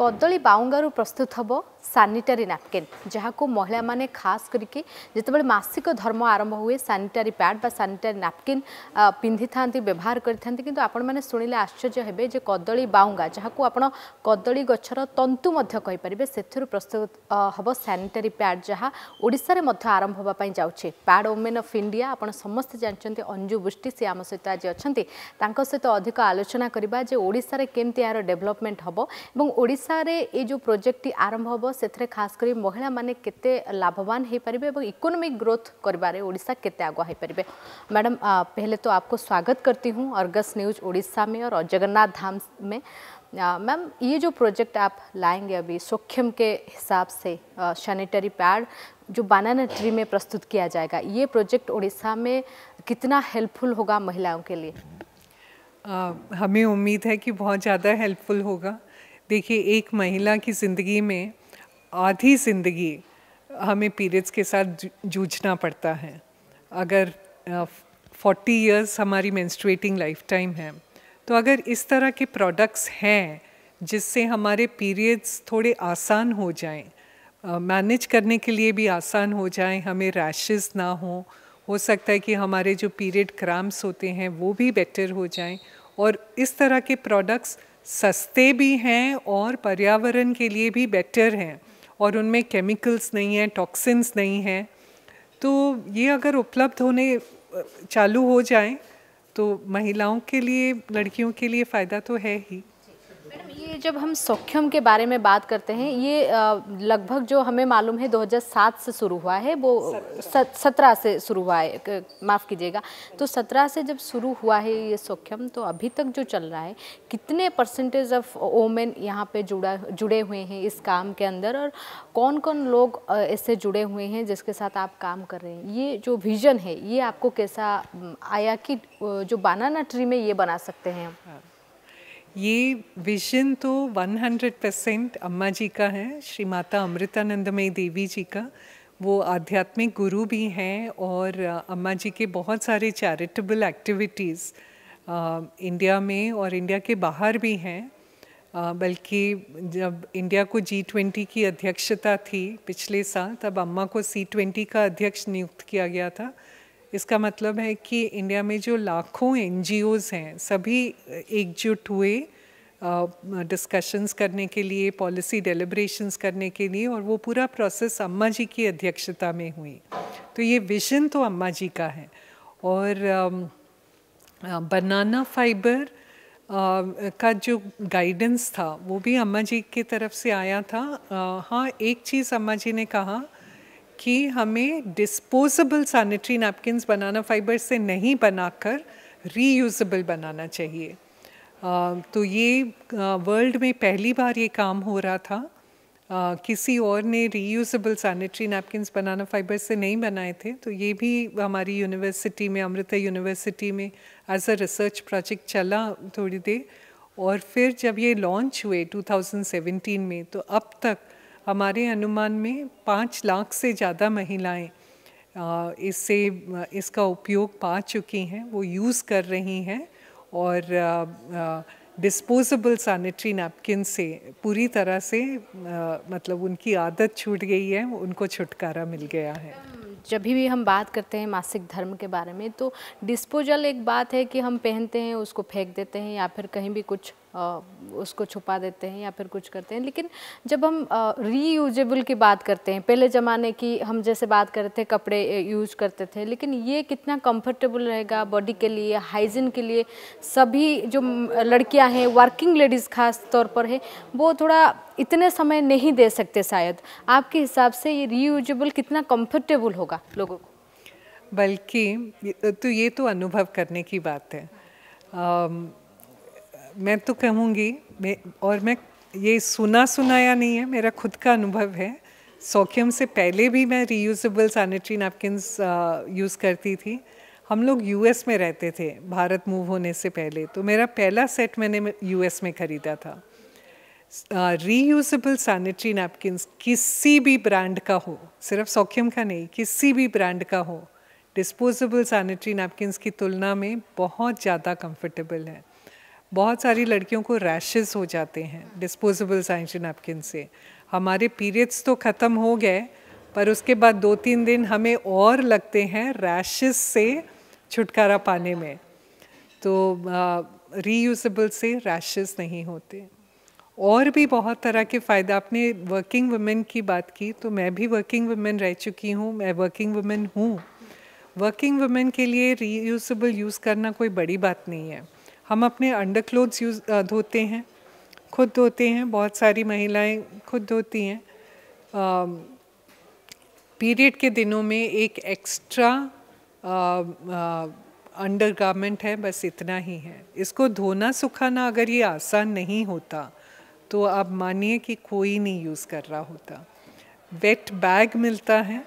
କଦଳୀ ବାଉଙ୍ଗାରୁ ପ୍ରସ୍ତୁତ ହେବ ସାନିଟାରୀ ନାପକିନ୍ ଯାହାକୁ ମହିଳାମାନେ ଖାସ୍ କରିକି ଯେତେବେଳେ ମାସିକ ଧର୍ମ ଆରମ୍ଭ ହୁଏ ସାନିଟାରୀ ପ୍ୟାଡ୍ ବା ସାନିଟାରୀ ନାପକିନ୍ ପିନ୍ଧିଥାନ୍ତି ବ୍ୟବହାର କରିଥାନ୍ତି କିନ୍ତୁ ଆପଣମାନେ ଶୁଣିଲେ ଆଶ୍ଚର୍ଯ୍ୟ ହେବେ ଯେ କଦଳୀ ବାଉଙ୍ଗା ଯାହାକୁ ଆପଣ କଦଳୀ ଗଛର ତନ୍ତୁ ମଧ୍ୟ କହିପାରିବେ ସେଥିରୁ ପ୍ରସ୍ତୁତ ହେବ ସାନିଟାରୀ ପ୍ୟାଡ୍ ଯାହା ଓଡ଼ିଶାରେ ମଧ୍ୟ ଆରମ୍ଭ ହେବା ପାଇଁ ଯାଉଛି ପ୍ୟାଡ୍ ଓମେନ୍ ଅଫ୍ ଇଣ୍ଡିଆ ଆପଣ ସମସ୍ତେ ଜାଣିଛନ୍ତି ଅଞ୍ଜୁ ବୁଷ୍ଟି ସେ ଆମ ସହିତ ଆଜି ଅଛନ୍ତି ତାଙ୍କ ସହିତ ଅଧିକ ଆଲୋଚନା କରିବା ଯେ ଓଡ଼ିଶାରେ କେମିତି ଏହାର ଡେଭଲପମେଣ୍ଟ ହେବ ଏବଂ ଓଡ଼ିଶା ଓଡ଼ିଶାରେ ଏ ଯେଉଁ ପ୍ରୋଜେକ୍ଟଟି ଆରମ୍ଭ खास ସେଥିରେ महिला କରି ମହିଳାମାନେ लाभवान ଲାଭବାନ ହୋଇପାରିବେ ଏବଂ इकोनॉमिक ग्रोथ करबारे ओडिशा केते आगुआ हो मैडम पहले तो आपको स्वागत करती हूँ अर्गस न्यूज ओडिशा में और जगन्नाथ धाम में मैम ये जो प्रोजेक्ट आप लाएंगे अभी सोख्यम के हिसाब से सैनिटरी पैड जो बनाना ट्री में प्रस्तुत किया जाएगा ये प्रोजेक्ट ओडिशा में कितना हेल्पफुल होगा महिलाओं के लिए आ, हमें उम्मीद है कि बहुत ज़्यादा हेल्पफुल होगा देखिए एक महिला की ज़िंदगी में आधी ज़िंदगी हमें पीरियड्स के साथ जूझना पड़ता है अगर फोर्टी uh, इयर्स हमारी मैंस्ट्रेटिंग लाइफ टाइम है तो अगर इस तरह के प्रोडक्ट्स हैं जिससे हमारे पीरियड्स थोड़े आसान हो जाएं मैनेज uh, करने के लिए भी आसान हो जाएं हमें रैशेस ना हो हो सकता है कि हमारे जो पीरियड क्राम्स होते हैं वो भी बेटर हो जाएं और इस तरह के प्रोडक्ट्स सस्ते भी हैं और पर्यावरण के लिए भी बेटर हैं और उनमें केमिकल्स नहीं हैं टॉक्सिन्स नहीं हैं तो ये अगर उपलब्ध होने चालू हो जाएं तो महिलाओं के लिए लड़कियों के लिए फ़ायदा तो है ही मैडम ये जब हम सौख्यम के बारे में बात करते हैं ये लगभग जो हमें मालूम है 2007 से शुरू हुआ है वो सत्रह से शुरू हुआ है माफ़ कीजिएगा तो सत्रह से जब शुरू हुआ है ये सौख्यम तो अभी तक जो चल रहा है कितने परसेंटेज ऑफ वोमेन यहाँ पे जुड़ा जुड़े हुए हैं इस काम के अंदर और कौन कौन लोग इससे जुड़े हुए हैं जिसके साथ आप काम कर रहे हैं ये जो विज़न है ये आपको कैसा आया कि जो बनाना ट्री में ये बना सकते हैं हम हाँ। ये विजन तो 100 परसेंट अम्मा जी का है श्री माता अमृतानंदमय देवी जी का वो आध्यात्मिक गुरु भी हैं और अम्मा जी के बहुत सारे चैरिटेबल एक्टिविटीज़ इंडिया में और इंडिया के बाहर भी हैं बल्कि जब इंडिया को जी ट्वेंटी की अध्यक्षता थी पिछले साल तब अम्मा को सी ट्वेंटी का अध्यक्ष नियुक्त किया गया था इसका मतलब है कि इंडिया में जो लाखों एन हैं सभी एकजुट हुए डिस्कशंस uh, करने के लिए पॉलिसी डेलिब्रेशंस करने के लिए और वो पूरा प्रोसेस अम्मा जी की अध्यक्षता में हुई तो ये विजन तो अम्मा जी का है और बनाना uh, फाइबर uh, का जो गाइडेंस था वो भी अम्मा जी की तरफ से आया था हाँ एक चीज़ अम्मा जी ने कहा कि हमें disposable sanitary napkin banana fiber से नहीं बनाकर रीयूज़ेबल बनाना चाहिए uh, तो ये वर्ल्ड uh, में पहली बार ये काम हो रहा था Uh, किसी और ने reusable sanitary napkins banana fiber से नहीं बनाए थे तो ये भी हमारी यूनिवर्सिटी में अमृता यूनिवर्सिटी में एज अ रिसर्च प्रोजेक्ट चला थोड़ी देर और फिर जब ये लॉन्च हुए 2017 में तो अब तक हमारे अनुमान में पाँच लाख से ज़्यादा महिलाएं इससे इसका उपयोग पा चुकी हैं वो यूज़ कर रही हैं और डिस्पोजेबल सैनिटरी नैपकिन से पूरी तरह से आ, मतलब उनकी आदत छूट गई है उनको छुटकारा मिल गया है जब भी हम बात करते हैं मासिक धर्म के बारे में तो डिस्पोजल एक बात है कि हम पहनते हैं उसको फेंक देते हैं या फिर कहीं भी कुछ उसको छुपा देते हैं या फिर कुछ करते हैं लेकिन जब हम रीयूजेबल की बात करते हैं पहले ज़माने की हम जैसे बात करते थे कपड़े यूज करते थे लेकिन ये कितना कंफर्टेबल रहेगा बॉडी के लिए हाइजीन के लिए सभी जो लड़कियां हैं वर्किंग लेडीज़ खास तौर पर है वो थोड़ा इतने समय नहीं दे सकते शायद आपके हिसाब से ये रीयूजेबल कितना कम्फर्टेबल होगा लोगों को बल्कि तो ये तो अनुभव करने की बात है मैं तो कहूँगी और मैं ये सुना सुनाया नहीं है मेरा खुद का अनुभव है सौखियम से पहले भी मैं रीयूजबल सैनिटरी नैपकिनस यूज़ करती थी हम लोग यूएस में रहते थे भारत मूव होने से पहले तो मेरा पहला सेट मैंने यूएस में ख़रीदा था रीयूजबल सैनिटरी नैपकिनस किसी भी ब्रांड का हो सिर्फ सौख्यम का नहीं किसी भी ब्रांड का हो डिस्पोजेबल सैनिटरी नैपकिनस की तुलना में बहुत ज़्यादा कंफर्टेबल है बहुत सारी लड़कियों को रैशेस हो जाते हैं डिस्पोजेबल साइंस नैपकिन से हमारे पीरियड्स तो ख़त्म हो गए पर उसके बाद दो तीन दिन हमें और लगते हैं रैशेस से छुटकारा पाने में तो रीयूजबल से रैशेस नहीं होते और भी बहुत तरह के फ़ायदे आपने वर्किंग वुमेन की बात की तो मैं भी वर्किंग वुमेन रह चुकी हूँ मैं वर्किंग वुमेन हूँ वर्किंग वुमेन के लिए रीयूजबल यूज़ करना कोई बड़ी बात नहीं है हम अपने अंडर क्लोथ्स यूज धोते हैं खुद धोते हैं बहुत सारी महिलाएं खुद धोती हैं पीरियड के दिनों में एक एक्स्ट्रा अंडर गारमेंट है बस इतना ही है इसको धोना सुखाना अगर ये आसान नहीं होता तो आप मानिए कि कोई नहीं यूज़ कर रहा होता वेट बैग मिलता है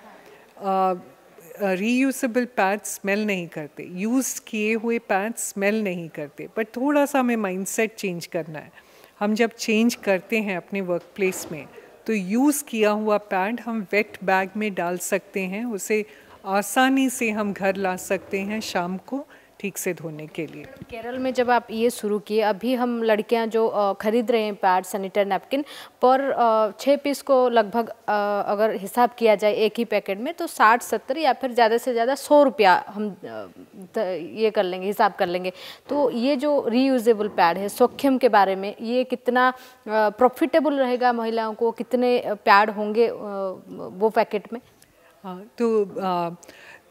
रीयूसेबल पैड्स स्मेल नहीं करते यूज़ किए हुए पैड्स स्मेल नहीं करते बट थोड़ा सा हमें माइंडसेट चेंज करना है हम जब चेंज करते हैं अपने वर्क प्लेस में तो यूज़ किया हुआ पैड हम वेट बैग में डाल सकते हैं उसे आसानी से हम घर ला सकते हैं शाम को ठीक से धोने के लिए केरल में जब आप ये शुरू किए अभी हम लड़कियां जो खरीद रहे हैं पैड सैनिटरी नैपकिन पर छः पीस को लगभग अगर हिसाब किया जाए एक ही पैकेट में तो साठ सत्तर या फिर ज़्यादा से ज़्यादा सौ रुपया हम ये कर लेंगे हिसाब कर लेंगे तो ये जो रीयूजेबल पैड है सौख्यम के बारे में ये कितना प्रॉफिटेबल रहेगा महिलाओं को कितने पैड होंगे वो पैकेट में हाँ, तो आ,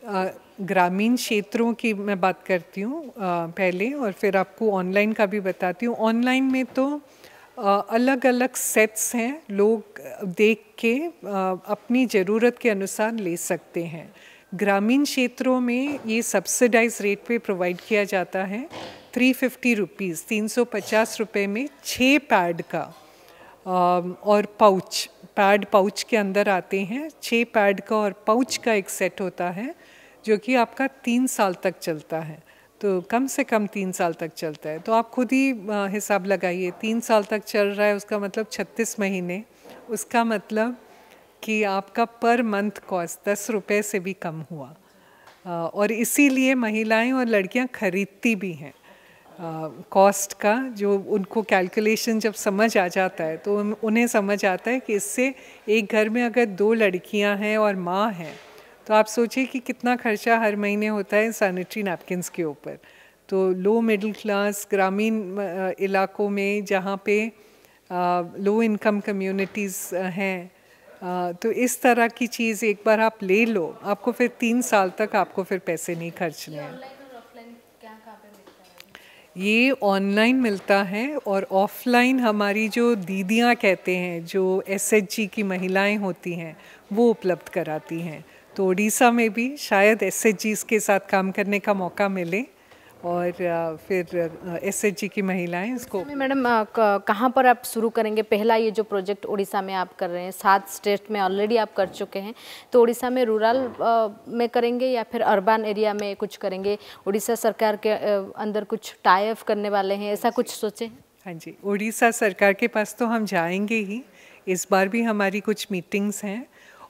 ग्रामीण क्षेत्रों की मैं बात करती हूँ पहले और फिर आपको ऑनलाइन का भी बताती हूँ ऑनलाइन में तो अलग अलग सेट्स हैं लोग देख के अपनी ज़रूरत के अनुसार ले सकते हैं ग्रामीण क्षेत्रों में ये सब्सिडाइज रेट पे प्रोवाइड किया जाता है थ्री फिफ्टी रुपीज़ तीन सौ पचास रुपये में छः पैड का और पाउच पैड पाउच के अंदर आते हैं छः पैड का और पाउच का एक सेट होता है जो कि आपका तीन साल तक चलता है तो कम से कम तीन साल तक चलता है तो आप खुद ही हिसाब लगाइए तीन साल तक चल रहा है उसका मतलब छत्तीस महीने उसका मतलब कि आपका पर मंथ कॉस्ट दस रुपये से भी कम हुआ और इसीलिए महिलाएं और लड़कियां खरीदती भी हैं कॉस्ट का जो उनको कैलकुलेशन जब समझ आ जाता है तो उन्हें समझ आता है कि इससे एक घर में अगर दो लड़कियां हैं और माँ हैं तो आप सोचिए कि कितना खर्चा हर महीने होता है सैनिटरी नैपकिन्स के ऊपर तो लो मिडिल क्लास ग्रामीण इलाकों में जहाँ पे लो इनकम कम्युनिटीज़ हैं तो इस तरह की चीज़ एक बार आप ले लो आपको फिर तीन साल तक आपको फिर पैसे नहीं खर्चने हैं ये ऑनलाइन मिलता है और ऑफलाइन हमारी जो दीदियाँ कहते हैं जो एसएचजी की महिलाएं होती हैं वो उपलब्ध कराती हैं तो उड़ीसा में भी शायद एस के साथ काम करने का मौका मिले और फिर एस एच जी की महिलाएं इसको मैडम कहाँ पर आप शुरू करेंगे पहला ये जो प्रोजेक्ट उड़ीसा में आप कर रहे हैं सात स्टेट में ऑलरेडी आप कर चुके हैं तो उड़ीसा में रूरल में करेंगे या फिर अर्बन एरिया में कुछ करेंगे उड़ीसा सरकार के अंदर कुछ टाई अप करने वाले हैं ऐसा कुछ सोचे हाँ जी उड़ीसा सरकार के पास तो हम जाएंगे ही इस बार भी हमारी कुछ मीटिंग्स हैं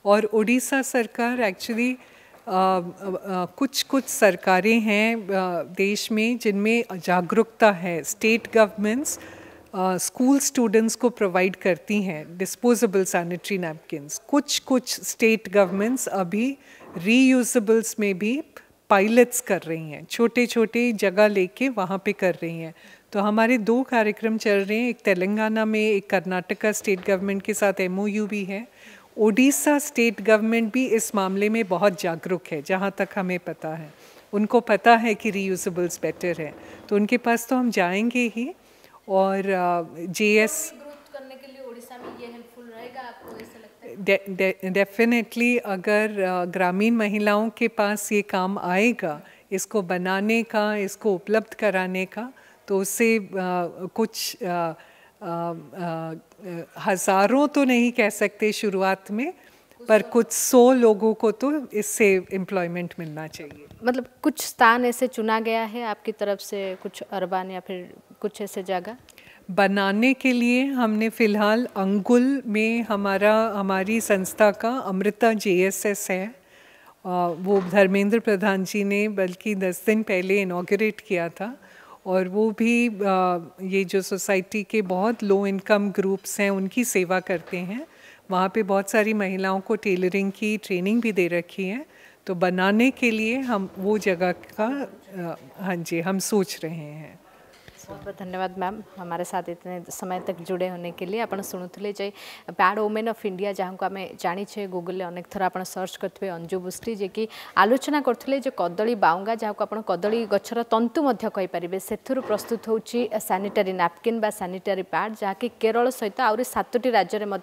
और उड़ीसा सरकार एक्चुअली कुछ कुछ सरकारें हैं देश में जिनमें जागरूकता है स्टेट गवर्नमेंट्स स्कूल स्टूडेंट्स को प्रोवाइड करती हैं डिस्पोजेबल सैनिटरी नैपकिन्स कुछ कुछ स्टेट गवर्नमेंट्स अभी रीयूजबल्स में भी पायलट्स कर रही हैं छोटे छोटे जगह लेके वहाँ पे कर रही हैं तो हमारे दो कार्यक्रम चल रहे हैं एक तेलंगाना में एक कर्नाटका स्टेट गवर्नमेंट के साथ एमओयू भी है ओडिशा स्टेट गवर्नमेंट भी इस मामले में बहुत जागरूक है जहाँ तक हमें पता है उनको पता है कि रीयूजबल्स बेटर है तो उनके पास तो हम जाएंगे ही और जे एस डेफिनेटली अगर ग्रामीण महिलाओं के पास ये काम आएगा इसको बनाने का इसको उपलब्ध कराने का तो उससे कुछ आ, आ, आ, हज़ारों तो नहीं कह सकते शुरुआत में पर कुछ सौ लोगों को तो इससे एम्प्लॉयमेंट मिलना चाहिए मतलब कुछ स्थान ऐसे चुना गया है आपकी तरफ से कुछ अरबान या फिर कुछ ऐसे जगह बनाने के लिए हमने फ़िलहाल अंगुल में हमारा हमारी संस्था का अमृता जे है वो धर्मेंद्र प्रधान जी ने बल्कि दस दिन पहले इनाग्रेट किया था और वो भी ये जो सोसाइटी के बहुत लो इनकम ग्रुप्स हैं उनकी सेवा करते हैं वहाँ पे बहुत सारी महिलाओं को टेलरिंग की ट्रेनिंग भी दे रखी है तो बनाने के लिए हम वो जगह का हाँ जी हम सोच रहे हैं बहुत बहुत धन्यवाद मैम हमारे साथ इतने समय तक जोड़े होने के लिए आप शुणुले जे पैड ओमेन अफ इंडिया जहाँ को आम जाचे गुगुल अनेक थर आप सर्च करेंगे अंजु बुस्री जे कि आलोचना करते कदमी बाउंगा जहाँ को आप कदली गचर तंतु कहींपर से प्रस्तुत हो सानिटारी नापकिन बा पैड जहाँकि केरल सहित आहरी सतोटी राज्य में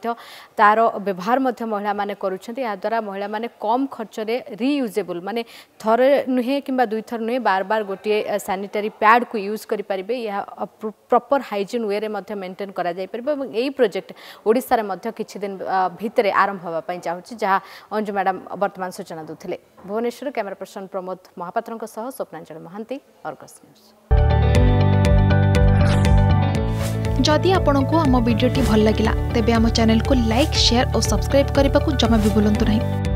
तार व्यवहार महिला मैंने करा महिला मैंने कम खर्च में रियूजेबल मानने थर नुहे कि दुई थर नुहे बार बार गोटे सानिटारी पैड को यूज करें प्रपर हाइजीन वे मेन्टेन कर प्रोजेक्ट ओडार भितर आरंभ हाँपी चाहिए जहाँ अंजु मैडम बर्तमान सूचना दूसरे Bhubaneswar camera person Pramod Mahapatra Swapnanchal Mahanty Argus news जदि आपंक आम भिड्टे भल लगा तेब चेल्क लाइक सेयार और सब्सक्राइब करने को जमा भी भूलु ना